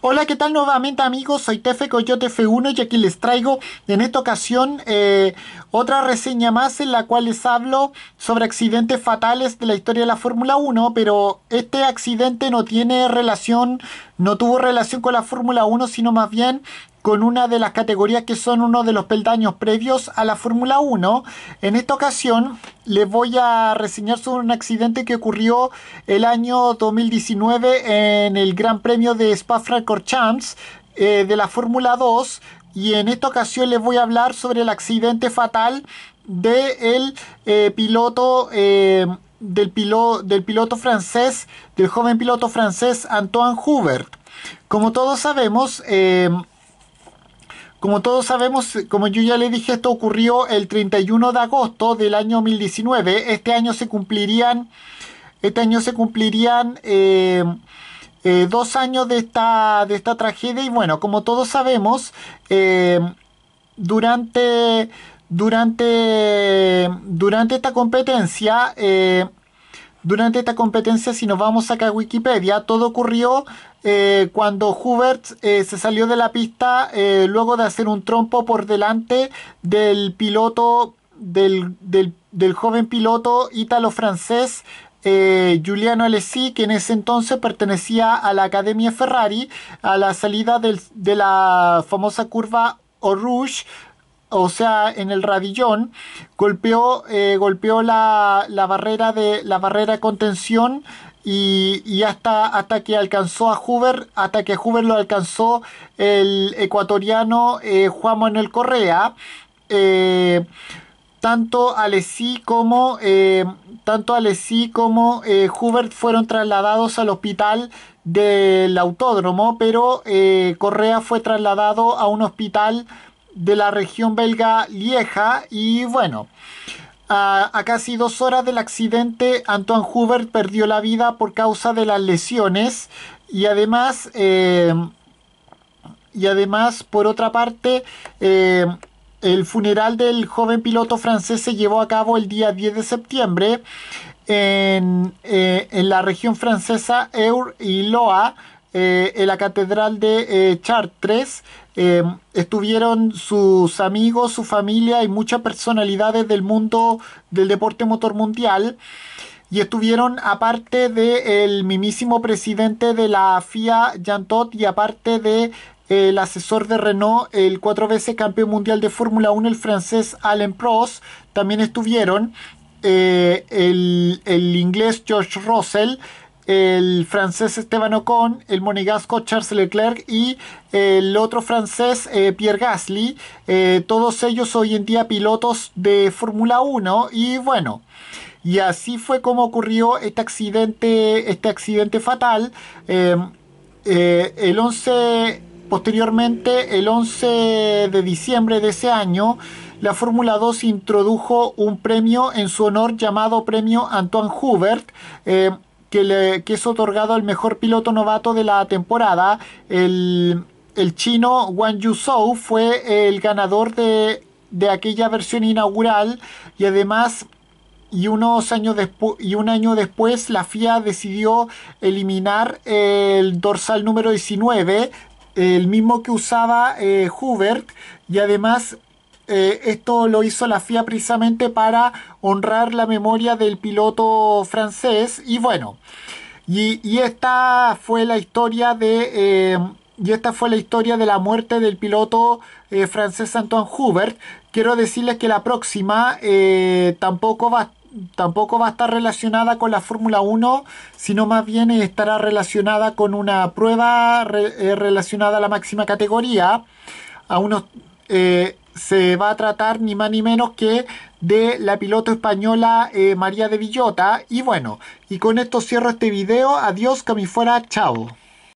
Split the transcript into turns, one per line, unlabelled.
Hola, ¿qué tal nuevamente amigos? Soy Tefe Coyote F1 y aquí les traigo en esta ocasión eh, otra reseña más en la cual les hablo sobre accidentes fatales de la historia de la Fórmula 1, pero este accidente no tiene relación no tuvo relación con la Fórmula 1, sino más bien con una de las categorías que son uno de los peldaños previos a la Fórmula 1. En esta ocasión les voy a reseñar sobre un accidente que ocurrió el año 2019 en el Gran Premio de Spa-Francorchamps eh, de la Fórmula 2 y en esta ocasión les voy a hablar sobre el accidente fatal del de el eh, piloto eh, del, del piloto francés, del joven piloto francés Antoine Hubert. Como todos sabemos, eh, como todos sabemos, como yo ya le dije, esto ocurrió el 31 de agosto del año 2019. Este año se cumplirían, este año se cumplirían eh, eh, dos años de esta, de esta tragedia. Y bueno, como todos sabemos, durante durante, durante esta competencia, eh, durante esta competencia, si nos vamos acá a Wikipedia, todo ocurrió eh, cuando Hubert eh, se salió de la pista luego de hacer un trompo por delante del piloto, del, joven piloto ítalo-francés Juliano Giuliano Alessi, que en ese entonces pertenecía a la Academia Ferrari, a la salida de la famosa curva Orouge, o sea, en el radillón, golpeó, eh, golpeó la, barrera de la barrera contención y, hasta, hasta que alcanzó a Hoover, hasta que Hoover lo alcanzó el ecuatoriano eh, Juan Manuel Correa. Eh, tanto Alessi como, tanto como Hubert fueron trasladados al hospital del autódromo, pero Correa fue trasladado a un hospital de la región belga Lieja y bueno, a, casi dos horas del accidente Antoine Hubert perdió la vida por causa de las lesiones y además, eh, y además por otra parte, eh, el funeral del joven piloto francés se llevó a cabo el día 10 de septiembre en, eh, en la región francesa Eure y Loa, eh, en la catedral de eh, Chartres eh, estuvieron sus amigos, su familia y muchas personalidades del mundo del deporte motor mundial. Y estuvieron aparte del mismísimo presidente de la FIA, Jean Todt, y aparte del asesor de Renault, el cuatro veces campeón mundial de Fórmula 1, el francés Alain Prost, también estuvieron. el, el inglés George Russell, el francés Esteban Ocon, el monegasco Charles Leclerc y el otro francés eh, Pierre Gasly, eh, todos ellos hoy en día pilotos de Fórmula 1 y bueno, y así fue como ocurrió este accidente, este accidente fatal. Em, eh, el 11, posteriormente, el 11 de diciembre de ese año, la Fórmula 2 introdujo un premio en su honor llamado Premio Antoine Hubert em, que, es otorgado al mejor piloto novato de la temporada. El, chino Wang Yuzhou fue el ganador de, aquella versión inaugural y además y unos años y un año después la FIA decidió eliminar el dorsal número 19 el mismo que usaba eh, Hubert y además eh, esto lo hizo la FIA precisamente para honrar la memoria del piloto francés. Y bueno, y, esta fue la historia de... Eh, y esta fue la historia de la muerte del piloto eh, francés Antoine Hubert. Quiero decirles que la próxima tampoco va, tampoco va a estar relacionada con la Fórmula 1, sino más bien estará relacionada con una prueba relacionada a la máxima categoría, a unos, se va a tratar ni más ni menos que de la piloto española eh, María de Villota. Y bueno, y con esto cierro este video. Adiós, que fuera, chao.